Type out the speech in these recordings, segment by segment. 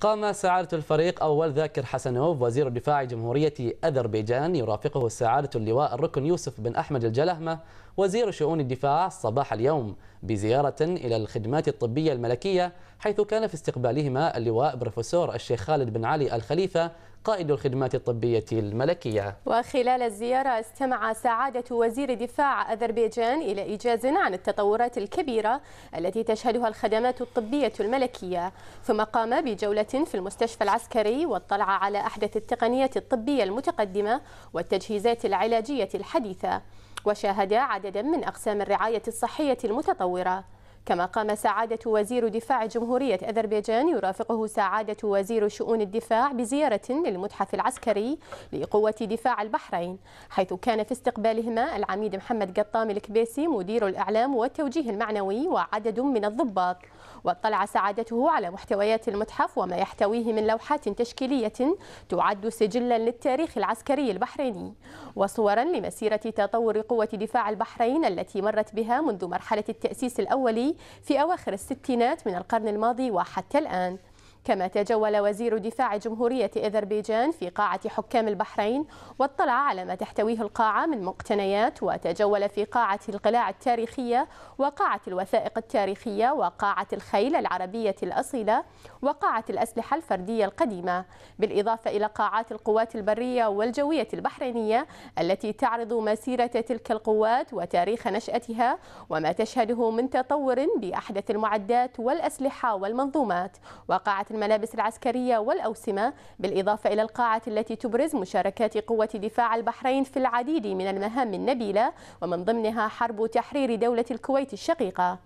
قام سعادة الفريق أول ذاكر حسنوف وزير الدفاع جمهورية أذربيجان يرافقه سعادة اللواء الركن يوسف بن أحمد الجلهمة وزير شؤون الدفاع صباح اليوم بزيارة إلى الخدمات الطبية الملكية حيث كان في استقبالهما اللواء بروفيسور الشيخ خالد بن علي الخليفة قائد الخدمات الطبية الملكية وخلال الزيارة استمع سعادة وزير دفاع أذربيجان إلى إيجاز عن التطورات الكبيرة التي تشهدها الخدمات الطبية الملكية ثم قام بجولة في المستشفى العسكري واطلع على أحدث التقنيات الطبية المتقدمة والتجهيزات العلاجية الحديثة وشاهد عددا من أقسام الرعاية الصحية المتطورة كما قام سعادة وزير دفاع جمهورية أذربيجان يرافقه سعادة وزير شؤون الدفاع بزيارة للمتحف العسكري لقوة دفاع البحرين حيث كان في استقبالهما العميد محمد قطام الكبيسي مدير الإعلام والتوجيه المعنوي وعدد من الضباط واطلع سعادته على محتويات المتحف وما يحتويه من لوحات تشكيلية تعد سجلا للتاريخ العسكري البحريني وصورا لمسيرة تطور قوة دفاع البحرين التي مرت بها منذ مرحلة التأسيس الأولي في أواخر الستينات من القرن الماضي وحتى الآن كما تجول وزير دفاع جمهورية أذربيجان في قاعة حكام البحرين واطلع على ما تحتويه القاعة من مقتنيات وتجول في قاعة القلاع التاريخية وقاعة الوثائق التاريخية وقاعة الخيل العربية الأصيلة وقاعة الأسلحة الفردية القديمة بالإضافة إلى قاعات القوات البرية والجوية البحرينية التي تعرض مسيرة تلك القوات وتاريخ نشأتها وما تشهده من تطور بأحدث المعدات والأسلحة والمنظومات وقاعة الملابس العسكرية والأوسمة بالإضافة إلى القاعة التي تبرز مشاركات قوة دفاع البحرين في العديد من المهام النبيلة ومن ضمنها حرب تحرير دولة الكويت الشقيقة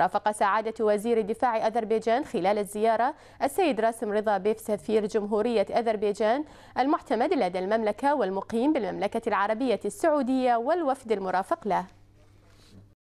رافق سعادة وزير دفاع أذربيجان خلال الزيارة السيد راسم رضا بيف سفير جمهورية أذربيجان المعتمد لدى المملكة والمقيم بالمملكة العربية السعودية والوفد المرافق له